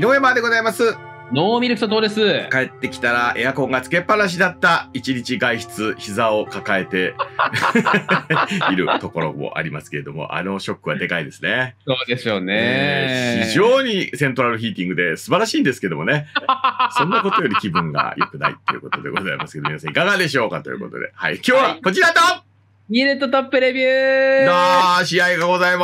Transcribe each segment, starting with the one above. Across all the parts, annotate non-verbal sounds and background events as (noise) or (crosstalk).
井上までございます。ノーミルクとです。帰ってきたらエアコンがつけっぱなしだった一日外出、膝を抱えて (laughs) いるところもありますけれども、あのショックはでかいですね。そうでしょうね、えー、非常にセントラルヒーティングで素晴らしいんですけどもね。(laughs) そんなことより気分が良くないっていうことでございますけど、皆さんいかがでしょうかということで。はい。今日はこちらと、はい、ニレットトップレビューの試合がございま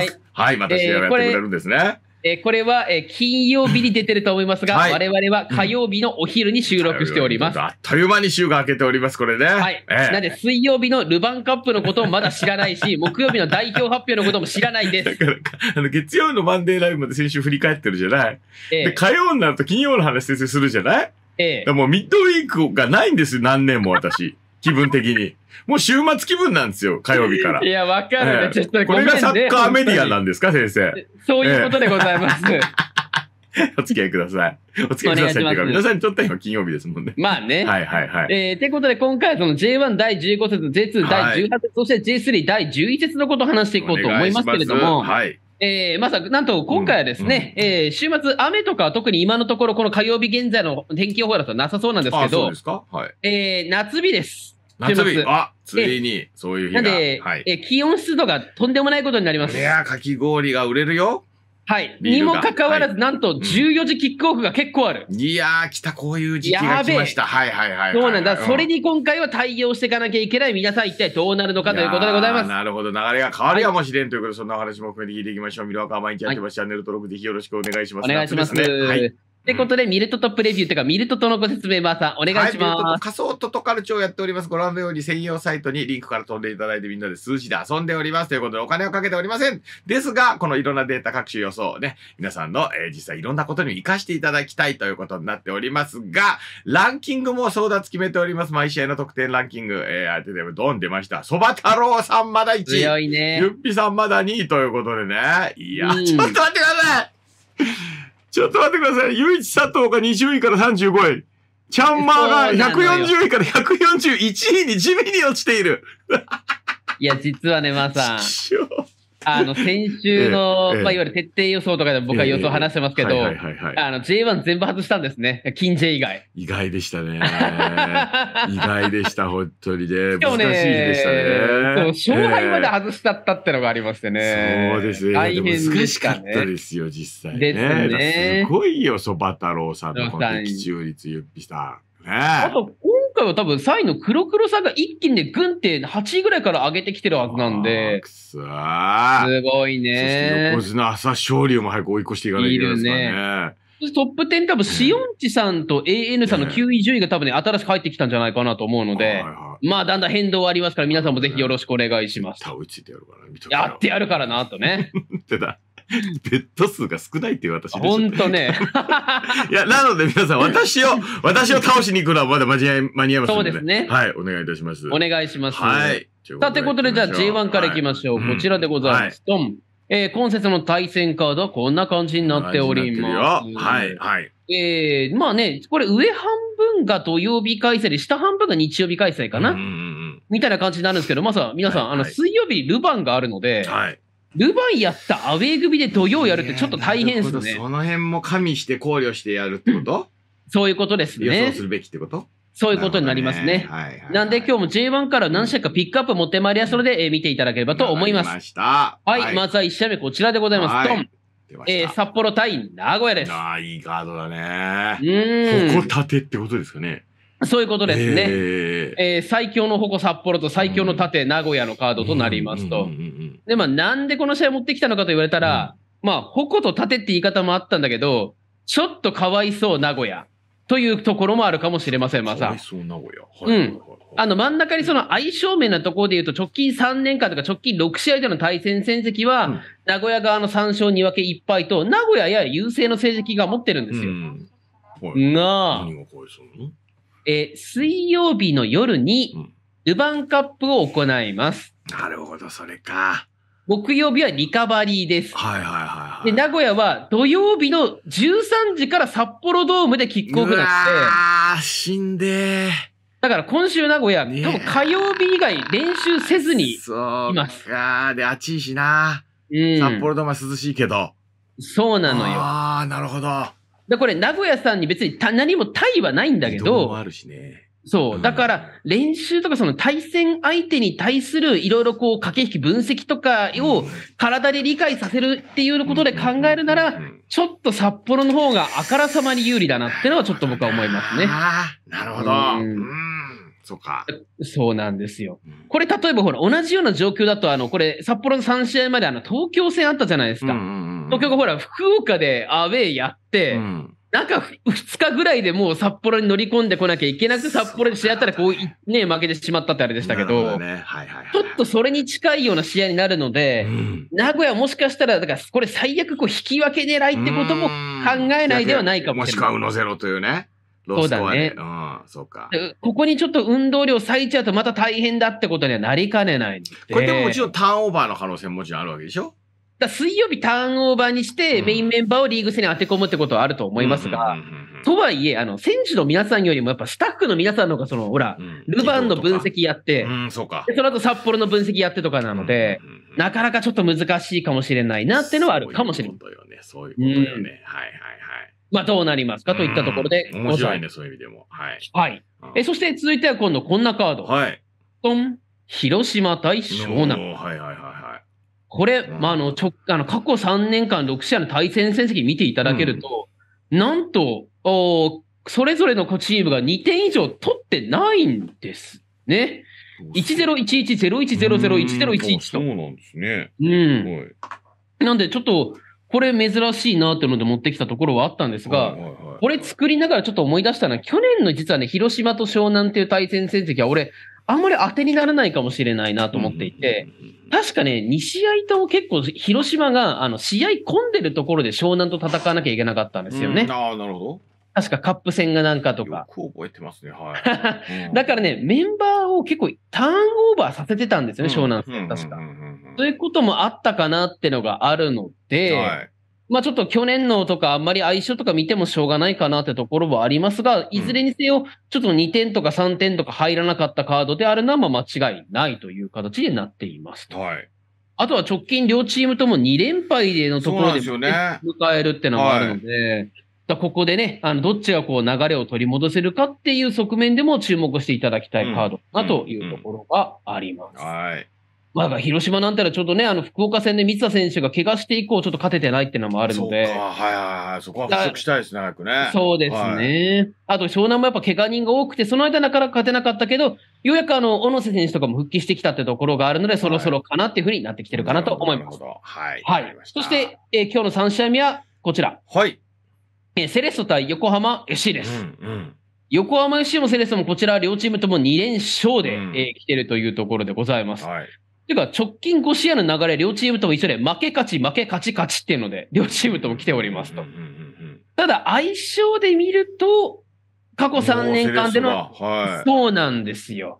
す。はい、はい、また試合をやってくれるんですね。えこれは、え金曜日に出てると思いますが、はい、我々は火曜日のお昼に収録しております。あっという間に週が明けております、これね。はい。えー、なんで、水曜日のルヴァンカップのこともまだ知らないし、(laughs) 木曜日の代表発表のことも知らないです。だからあの月曜のマンデーライブまで先週振り返ってるじゃない。えー、で火曜になると金曜の話するじゃない。ええもうミッドウィークがないんです何年も私。気分的に。もう週末気分なんですよ、火曜日から。いや、わかるね、ちょっとこれがサッカーメディアなんですか、先生。そういうことでございます。お付き合いください。お付き合いくださいっていうか、皆さんにとっては今金曜日ですもんね。まあね。はいはいはい。えー、ということで、今回はその J1 第15節、J2 第18節、そして J3 第11節のことを話していこうと思いますけれども、はい。えー、まさなんと今回はですね、うえ週末、雨とかは特に今のところ、この火曜日現在の天気予報だとなさそうなんですけど、あそうですかはい。えー、夏日です。夏日あついにそういう日がなんで、はい、え気温湿度がとんでもないことになりますいやかき氷が売れるよはいにもかかわらず、はい、なんと14時キックオフが結構ある、いやー来たこういう時期が来ましたはいはいはい、そうなんだ、うん、それに今回は対応していかなきゃいけない皆さん一体どうなるのかということでございますなるほど流れが変わるかもしれんということで、そんなお話も含めて聞いていきましょうミルワカ毎日やってます、チャンネル登録ぜひよろしくお願いしますお願いします、ね、はいってことで、ミルトとプレビューというか、ミルトとのご説明、バーさん、お願いします。はい、仮想トトカルチをやっております。ご覧のように専用サイトにリンクから飛んでいただいて、みんなで数字で遊んでおります。ということで、お金をかけておりません。ですが、このいろんなデータ各種予想をね、皆さんの、えー、実際いろんなことに活かしていただきたいということになっておりますが、ランキングも争奪決めております。毎試合の得点ランキング、えー、当ててもドン出ました。そば太郎さんまだ1位。強いね。ゆっぴさんまだ2位ということでね。いや、ちょっと待ってくださいちょっと待ってください。唯一佐藤が20位から35位。チャンマーが140位から141位に地味に落ちている。いや、実はね、まさん。(laughs) あの、先週の、ええ、まあ、いわゆる徹底予想とかで僕は予想話してますけど、J1 全部外したんですね。金 J 以外。意外でしたね。意外でした、本当にね。(laughs) しね、難しいでしたね。勝敗まで外したったってのがありましてね。そうですね。大変でしかったですよ、実際ね。すね。すごいよ、そば太郎さんのこの的中率、ゆっぴさん。ね、あと、回は多分3位の黒黒さんが一気にグぐんって8位ぐらいから上げてきてるはずなんで。くそすごいね。そして横綱朝勝利も早く追い越していかないといけないですかね。トップ10多分、シオンチさんと AN さんの9位、10位が多分ね、新しく入ってきたんじゃないかなと思うので、まあ、だんだん変動はありますから、皆さんもぜひよろしくお願いします。やってやるからな、とね。た。(laughs) (laughs) ベッド数が少ないっていう私本当ね。(laughs) いや、なので皆さん、私を、(laughs) 私を倒しに行くのはまだ間に合い、間に合いますので、そうですね。はい、お願いいたします。お願いします。はい。さてことで、じゃあ G1 からいきましょう。はい、こちらでございます。ド、ン、い。えー、今節の対戦カードはこんな感じになっております。はい、はい。えー、まあね、これ上半分が土曜日開催で、下半分が日曜日開催かな。みたいな感じになるんですけど、まずは皆さん、はい、あの、水曜日ルヴァンがあるので、はい、ルヴァンやったアウェー組で土曜やるってちょっと大変ですね。その辺も加味して考慮してやるってこと、そういうことですね。予想するべきってことそういうことになりますね。なんで今日も J1 から何社かピックアップ持ってまいりやそれで見ていただければと思います。ましたはい、まずは1社目こちらでございます。ド、ン、え札幌対名古屋です。ああ、いいカードだね。うん。ここてってことですかね。そういうことですね。え最強の矛札幌と最強の盾名古屋のカードとなりますと。うんで、まあ、なんでこの試合持ってきたのかと言われたら、うん、まあ、矛と盾って言い方もあったんだけど、ちょっとかわいそう、名古屋。というところもあるかもしれません、まさ。かわいそう、名古屋。はい、うん。あの、真ん中にその相性面なところで言うと、直近3年間とか直近6試合での対戦戦績は、名古屋側の3勝2分け1敗と、名古屋や優勢の成績が持ってるんですよ。うんが、何がかわいそうなのえ水曜日の夜に、ルヴァンカップを行います。なるほど、それか。木曜日はリカバリーです。はいはいはいはい、で、名古屋は土曜日の13時から札幌ドームでキックオフなって。ああ、死んでだから今週名古屋、ね、多分火曜日以外練習せずにいます。ああ、で、暑いしな、うん。札幌ドームは涼しいけど。そうなのよ。ああ、なるほど。で、これ名古屋さんに別に何もタイはないんだけど。どあるしね。そう。だから、練習とかその対戦相手に対するいろいろこう駆け引き分析とかを体で理解させるっていうことで考えるなら、ちょっと札幌の方があからさまに有利だなってのはちょっと僕は思いますね。ああ、なるほど。うんそうか。そうなんですよ。これ、例えばほら、同じような状況だと、あの、これ、札幌の3試合まで、あの、東京戦あったじゃないですか。うん、東京がほら、福岡でアウェイやって、うん、なんか2日ぐらいでもう札幌に乗り込んでこなきゃいけなく札幌で試合やったらこう、ね、負けてしまったってあれでしたけど、ちょっとそれに近いような試合になるので、名古屋もしかしたら、だからこれ最悪こう引き分け狙いってことも考えないではないかもしれない。もしくはうのゼロというね。そうだね。うん、そうか。ここにちょっと運動量割いちゃうとまた大変だってことにはなりかねない。これでももちろんターンオーバーの可能性ももちろんあるわけでしょだ水曜日ターンオーバーにして、メインメンバーをリーグ戦に当て込むってことはあると思いますが、とはいえ、あの、選手の皆さんよりも、やっぱスタッフの皆さんの方が、その、ほら、うルヴァンの分析やって、そうか。その後札幌の分析やってとかなので、なかなかちょっと難しいかもしれないなっていうのはあるかもしれない。そういうことよね、そういうことよね。はいはいはい。まあ、どうなりますかといったところで。面白いね、そういう意味でも。はい。はい。え、そして続いては今度こんなカード。はい。トン、広島対湘南。はいはいはいはい。これ、まあ、あの、直、あの、過去3年間6試合の対戦成績見ていただけると、うん、なんと、おそれぞれのチームが2点以上取ってないんですね。1 0 1 1 0 1 0 0 1 0 1 1と。そうなんですね。うん。なんで、ちょっと、これ珍しいなっていうので持ってきたところはあったんですが、これ作りながらちょっと思い出したのは、去年の実はね、広島と湘南っていう対戦成績は、俺、あんまり当てにならないかもしれないなと思っていて、うんうんうんうん確かね、2試合とも結構、広島が、あの、試合混んでるところで湘南と戦わなきゃいけなかったんですよね。うん、ああ、なるほど。確かカップ戦がなんかとか。よく覚えてますね、はい。(laughs) だからね、メンバーを結構ターンオーバーさせてたんですよね、湘南戦、確か。そういうこともあったかなってのがあるので、はいまあちょっと去年のとか、あんまり相性とか見てもしょうがないかなってところはありますが、いずれにせよ、ちょっと2点とか3点とか入らなかったカードであるのは間違いないという形になっていますと。はい。あとは直近両チームとも2連敗でのところで、ね、迎えるってのもあるので、はい、ここでね、あのどっちがこう流れを取り戻せるかっていう側面でも注目していただきたいカードなというところがあります。うんうん、はい。まあ、広島なんのはちょっとね、あの福岡戦で三田選手が怪我して以降、ちょっと勝ててないっていうのもあるので、そうはいはいはい、そこは払拭したいですね、早くね。そうですね、はい、あと湘南もやっぱ怪我人が多くて、その間、なかなか勝てなかったけど、ようやくあの小野瀬選手とかも復帰してきたってところがあるので、そろそろかなっていうふうになってきてるかなと思います。はい、はい、そして、えー、今日の3試合目はこちら、はいえー、セレッソ対横浜 FC です。うん、うん横浜 FC もセレッソもこちら両チームとも2連勝で、うん、えー、来てるというところでございます。はい、ていうか、直近5試合の流れ、両チームとも一緒で、負け勝ち、負け勝ち勝ちっていうので、両チームとも来ておりますと。ただ、相性で見ると、過去3年間での、はい、そうなんですよ。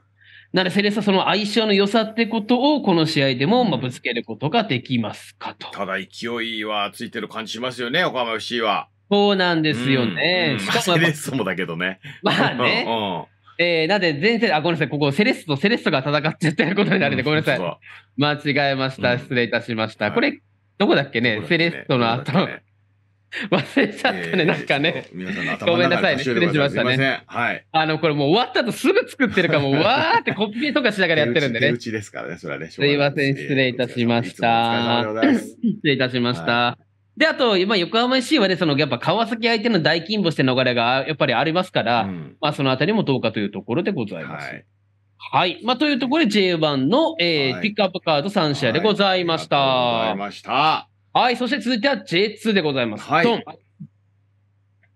なので、セレッソその相性の良さってことを、この試合でも、まあ、ぶつけることができますかと。ただ、勢いはついてる感じしますよね、岡山 FC は。そうなんですよね。うんうん、しかも。セレッソもだけどね。まあね。(laughs) うんえー、なんで前世、あ、ごめんなさい、ここセレスト、セレストが戦っちゃったことになるんで、ごめんなさい。間違えました。失礼いたしました。これ、どこだっけね、セレストの後。忘れちゃったね、なんかね。ごめんなさいね、失礼しましたね。はい。あの、これもう終わった後すぐ作ってるかも、(laughs) わーってコピーとかしながらやってるんでね。すいません、失礼いたしました。失礼いたしました。で、あと、あ、横浜市 c はね、その、やっぱ川崎相手の大金星で流れが、やっぱりありますから、うん、まあ、そのあたりもどうかというところでございます。はい。はい。まあ、というところで J1 の、えー、はい、ピックアップカード3試合でございました。はい、ありがとうございました。はい。そして続いては J2 でございます。はい。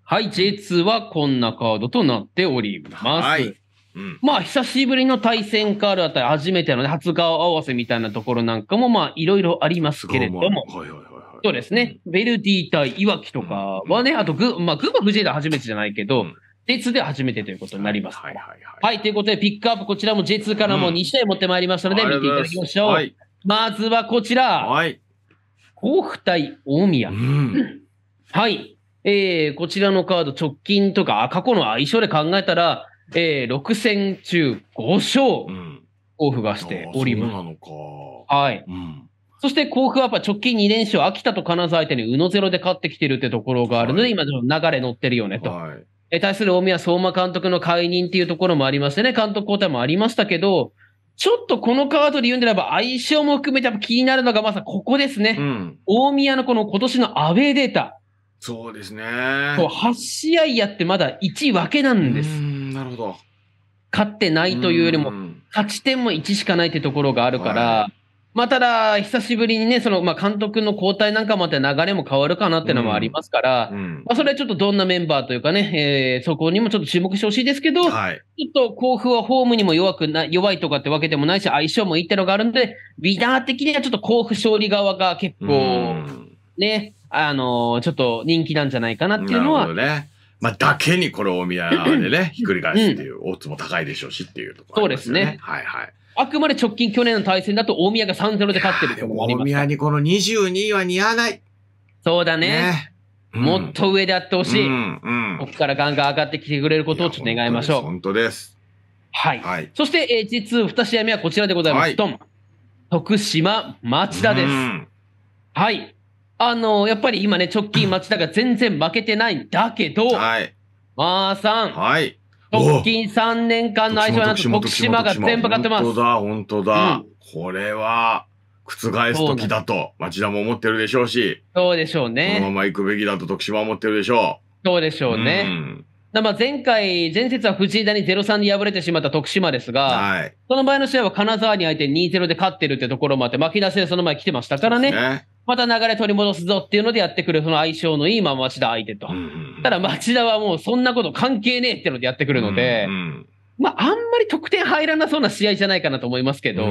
はい。J2 はこんなカードとなっております。はい。うん、まあ、久しぶりの対戦カードあたり、初めての、ね、初顔合わせみたいなところなんかも、まあ、いろいろありますけれども。はいはいそうですね。ベルディ対いわきとかはね、あとグ、まあ、群馬藤枝初めてじゃないけど、鉄で初めてということになります。はい、はいはいはい、はい、ということで、ピックアップ、こちらも J2 からも2試合持ってまいりましたので、見ていただきましょう。はい、まずはこちら。はい。甲府対大宮。うん、はい。えー、こちらのカード、直近とか、過去の相性で考えたら、えー、6戦中5勝、甲府がしております。うん、そうなのか。はい。うんそして甲府はやっぱ直近2連勝、秋田と金沢相手に宇野ゼロで勝ってきてるってところがあるので、はい、今でも流れ乗ってるよねと。はい、え対する大宮相馬監督の解任っていうところもありましてね、監督交代もありましたけど、ちょっとこのカードで言うんであれば、相性も含めてやっぱ気になるのが、まさここですね、うん、大宮のこの今年のアウェーデータ。そうですね。8試合やってまだ1分けなんです。なるほど。勝ってないというよりも、勝ち点も1しかないってところがあるから、はいまあ、ただ、久しぶりにね、そのまあ監督の交代なんかもあって、流れも変わるかなっていうのもありますから、うんうん、まあ、それはちょっとどんなメンバーというかね、えー、そこにもちょっと注目してほしいですけど、はい、ちょっと甲府はホームにも弱くな弱いとかってわけでもないし、相性もいいってのがあるんで、ウィダー的にはちょっと甲府勝利側が結構、ね、うん、あのー、ちょっと人気なんじゃないかなっていうのは。ねまあ、だけにこれ大宮でね、(clears throat) ひっくり返すっていう、大津も高いでしょうしっていうところ、ね、そうですね。はいはい。あくまで直近去年の対戦だと大宮が3-0で勝ってるところ大宮にこの22位は似合わない。そうだね。ねうん、もっと上であってほしい、うんうん、ここからガンガン上がってきてくれることをちょっと願いましょう。本当です。はい。はい、そして、え2 2試合目はこちらでございます。はい、徳島町田です。はい。あのー、やっぱり今ね、直近町田が全然負けてないんだけど、はい、まあさん、はい、直近3年間の相性なんて。徳島が全部勝ってます。本当だ、本当だ。うん、これは、覆す時だと、町田も思ってるでしょうし。そうでしょうね。このまま行くべきだと徳島は思ってるでしょう。そうでしょうね。うんまあ、前回、前節は藤枝に0-3で敗れてしまった徳島ですが、はい、その前の試合は金沢に相手に2-0で勝ってるってところもあって、負け出しでその前来てましたからね。ねまた流れ取り戻すぞっていうのでやってくる、その相性のいい、まあ、町田相手と。ただ、町田はもうそんなこと関係ねえってのでやってくるので、まあ、あんまり得点入らなそうな試合じゃないかなと思いますけど、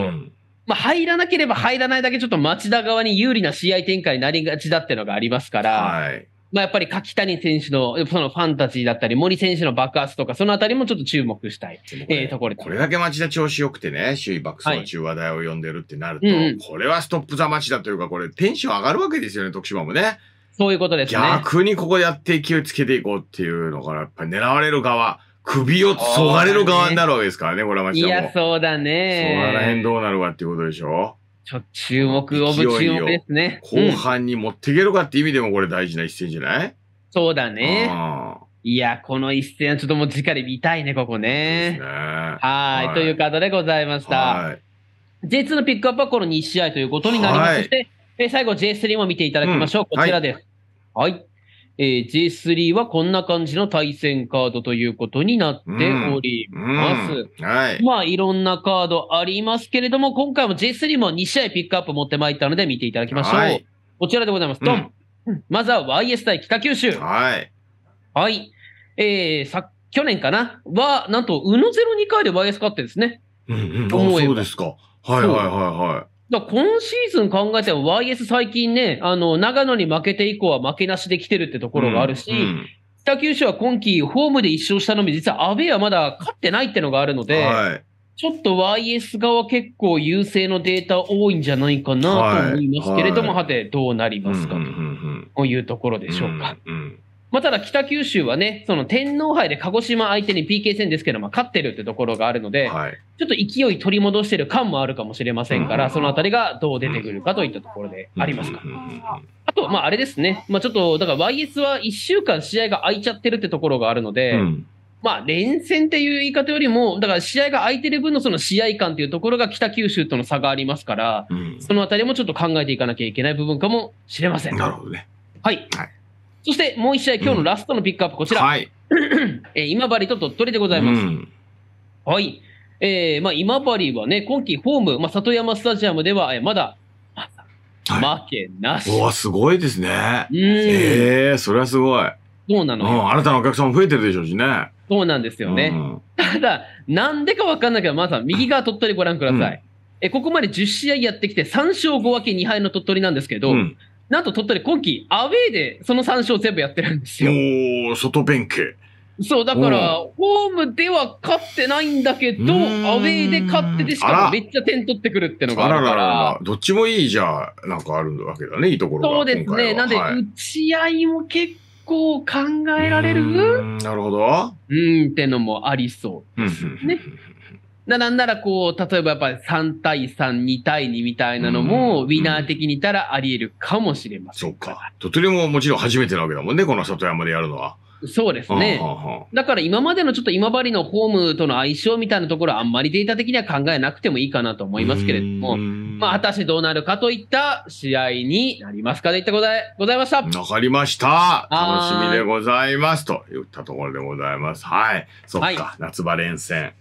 まあ、入らなければ入らないだけちょっと町田側に有利な試合展開になりがちだっていうのがありますから、はいまあ、やっぱり柿谷選手のそのファンタジーだったり、森選手の爆発とか、そのあたりもちょっと注目したい、えー、ところこれだけ町田調子良くてね、首位爆走中話題を呼んでるってなると、はいうんうん、これはストップ・ザ・町田というか、これテンション上がるわけですよね、徳島もね。そういうことですね。逆にここでやって勢いつけていこうっていうのから、やっぱり狙われる側。首をそがれる側になるわけですからね、これは町田も。いや、そうだね。そこら辺どうなるかっていうことでしょちょ注目、オブ注目ですね。後半に持っていけるかって意味でもこれ大事な一戦じゃない、うん、そうだね。いや、この一戦、ちょっともう直で見たいね、ここね。ねはいはいという方でございました。J2 のピックアップはこの2試合ということになります。そして、最後 J3 も見ていただきましょう。こちらです。はい、はいえー、J3 はこんな感じの対戦カードということになっております。うんうん、はい。まあ、いろんなカードありますけれども、今回も J3 も2試合ピックアップ持ってまいったので見ていただきましょう。はい、こちらでございます。ドン、うん、まずは YS 対北九州。はい。はい。えー、さ、去年かなは、なんと、うのゼロ2回で YS 勝ってですね。うんうん、そうですか。はいはいはいはい。だ今シーズン考えても YS 最近ね、あの、長野に負けて以降は負けなしで来てるってところがあるし、うんうん、北九州は今季ホームで1勝したのに、実は阿部はまだ勝ってないってのがあるので、はい、ちょっと YS 側結構優勢のデータ多いんじゃないかなと思いますけれども、はいはい、てどうなりますかというところでしょうか。うんうんうんまあ、ただ北九州はね、その天皇杯で鹿児島相手に PK 戦ですけど、まあ、勝ってるってところがあるので、はい、ちょっと勢い取り戻してる感もあるかもしれませんから、そのあたりがどう出てくるかといったところでありますか。あと、まあ、あれですね、まあ、ちょっと、だから YS は1週間試合が空いちゃってるってところがあるので、うん、まあ、連戦っていう言い方よりも、だから試合が空いてる分のその試合感というところが北九州との差がありますから、そのあたりもちょっと考えていかなきゃいけない部分かもしれません。なるほどね。はい、はいそしてもう一試合、今日のラストのピックアップ、こちら、うんはい (clears throat) えー、今治と鳥取でございます。うん、はい、えーまあ、今治はね、今季ホーム、まあ、里山スタジアムでは、えー、まだ、はい、負けなし。わ、すごいですね。ええー、それはすごい。そうなのうん。新たなお客さ様増えてるでしょうしね。そうなんですよね。うん、ただ、なんでかわかんないけど、まず、あ、は右側鳥取ご覧ください。うん、えここまで10試合やってきて、3勝5分け2敗の鳥取なんですけど、うなんと鳥取今季アウェーでその3勝全部やってるんですよ。おお、外弁慶。そう、だから、ホームでは勝ってないんだけど、アウェーで勝ってて、しかもめっちゃ点取ってくるってのがあるから。らららどっちもいいじゃ、なんかあるわけだね、いいところが。そうですね。なんで、はい、打ち合いも結構考えられるなるほど。うん、ってのもありそうですね。なんならこう、例えばやっぱり3対3、2対2みたいなのも、ウィナー的にいたらあり得るかもしれません。そうか。とてももちろん初めてなわけだもんね、この里山でやるのは。そうですね。だから今までのちょっと今治のホームとの相性みたいなところはあんまりデータ的には考えなくてもいいかなと思いますけれども、まあ果たしてどうなるかといった試合になりますかといったござございました。わかりました。楽しみでございますといったところでございます。はい。そっか、はい、夏場連戦。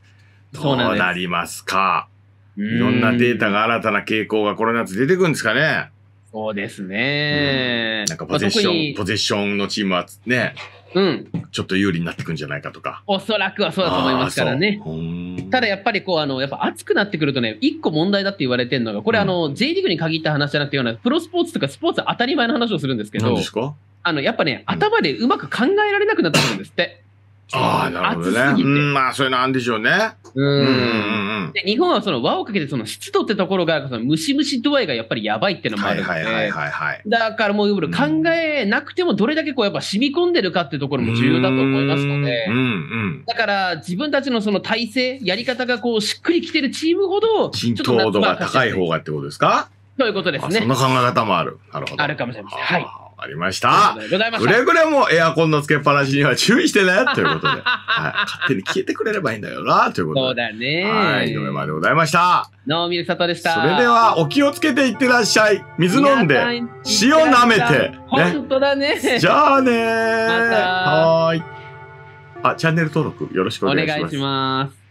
そうなりますか。いろんなデータが新たな傾向がこの夏出てくるんですかね。そうですね、うん、なんかポゼッション、ポゼッションのチームはね、うん、ちょっと有利になってくんじゃないかとか。おそらくはそうだと思いますからね。ただやっぱりこう、あの、やっぱ暑くなってくるとね、一個問題だって言われてるのが、これあの、うん、J リーグに限った話じゃなくて、プロスポーツとかスポーツ当たり前の話をするんですけど、あの、やっぱね、頭でうまく考えられなくなってくるんですって。ああ、なるほどね。うん、まあ、そういうのあるんでしょうね。うん。で日本はその輪をかけて、その湿度ってところが、そのムシムシ度合いがやっぱりやばいっていうのもあるので、はいはいはい、はい、だからもう考えなくても、どれだけこうやっぱ染み込んでるかっていうところも重要だと思いますので、うんうん、だから自分たちのその体制、やり方がこうしっくりきてるチームほど、浸透度が高い方がってことですかそういうことですね。そんな考え方もある。なるほど。あるかもしれません。はい。ありました。くれぐれもエアコンのつけっぱなしには注意してね、ということで。はい、勝手に消えてくれればいいんだよな、ということで。そうだね。はい、井上までございました。ノーミルサトでした。それでは、お気をつけていってらっしゃい。水飲んで、塩舐めて。ね、本当だね。じゃあねー。ま、はい。あ、チャンネル登録よろしくお願いします。お願いします。